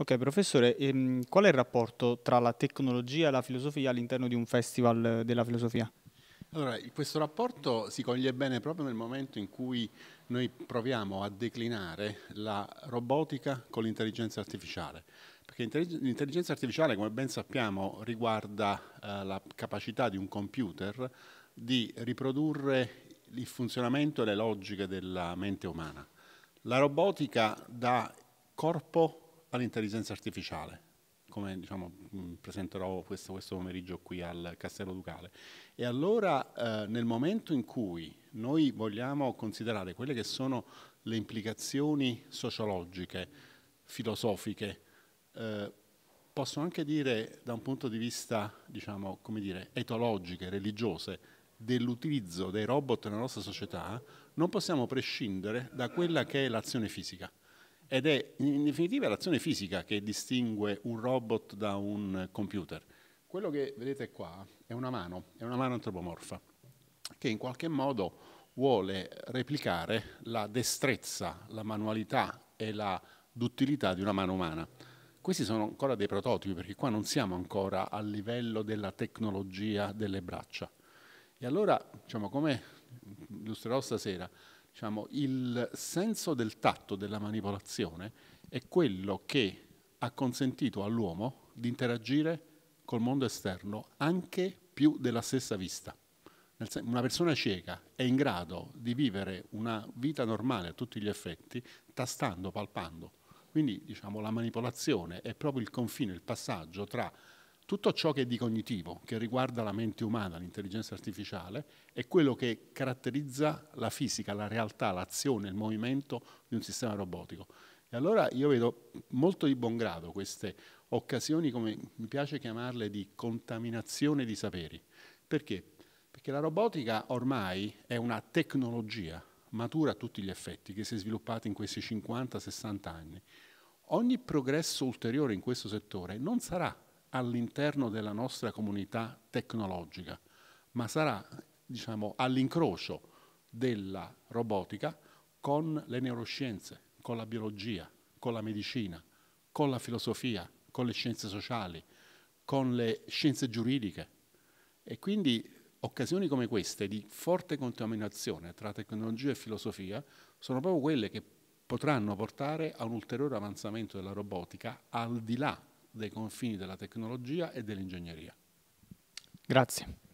Ok, professore, ehm, qual è il rapporto tra la tecnologia e la filosofia all'interno di un festival eh, della filosofia? Allora, questo rapporto si coglie bene proprio nel momento in cui noi proviamo a declinare la robotica con l'intelligenza artificiale, perché l'intelligenza artificiale, come ben sappiamo, riguarda eh, la capacità di un computer di riprodurre il funzionamento e le logiche della mente umana. La robotica dà corpo all'intelligenza artificiale, come diciamo, mm, presenterò questo, questo, pomeriggio qui al Castello Ducale. E allora eh, nel momento in cui noi vogliamo considerare quelle che sono le implicazioni sociologiche, filosofiche, eh, posso anche dire da un punto di vista, diciamo, come dire, etologiche, religiose, dell'utilizzo dei robot nella nostra società, non possiamo prescindere da quella che è l'azione fisica ed è in definitiva l'azione fisica che distingue un robot da un computer. Quello che vedete qua è una mano, è una mano antropomorfa, che in qualche modo vuole replicare la destrezza, la manualità e la duttilità di una mano umana. Questi sono ancora dei prototipi perché qua non siamo ancora al livello della tecnologia delle braccia. E allora, diciamo, come illustrerò stasera, diciamo, il senso del tatto, della manipolazione, è quello che ha consentito all'uomo di interagire col mondo esterno anche più della stessa vista. Una persona cieca è in grado di vivere una vita normale a tutti gli effetti, tastando, palpando. Quindi diciamo, la manipolazione è proprio il confine, il passaggio tra tutto ciò che è di cognitivo, che riguarda la mente umana, l'intelligenza artificiale, è quello che caratterizza la fisica, la realtà, l'azione, il movimento di un sistema robotico. E allora io vedo molto di buon grado queste occasioni, come mi piace chiamarle, di contaminazione di saperi. Perché? Perché la robotica ormai è una tecnologia matura a tutti gli effetti, che si è sviluppata in questi 50-60 anni. Ogni progresso ulteriore in questo settore non sarà all'interno della nostra comunità tecnologica, ma sarà diciamo, all'incrocio della robotica con le neuroscienze, con la biologia, con la medicina, con la filosofia, con le scienze sociali, con le scienze giuridiche. E quindi occasioni come queste di forte contaminazione tra tecnologia e filosofia sono proprio quelle che potranno portare a un ulteriore avanzamento della robotica al di là dei confini della tecnologia e dell'ingegneria. Grazie.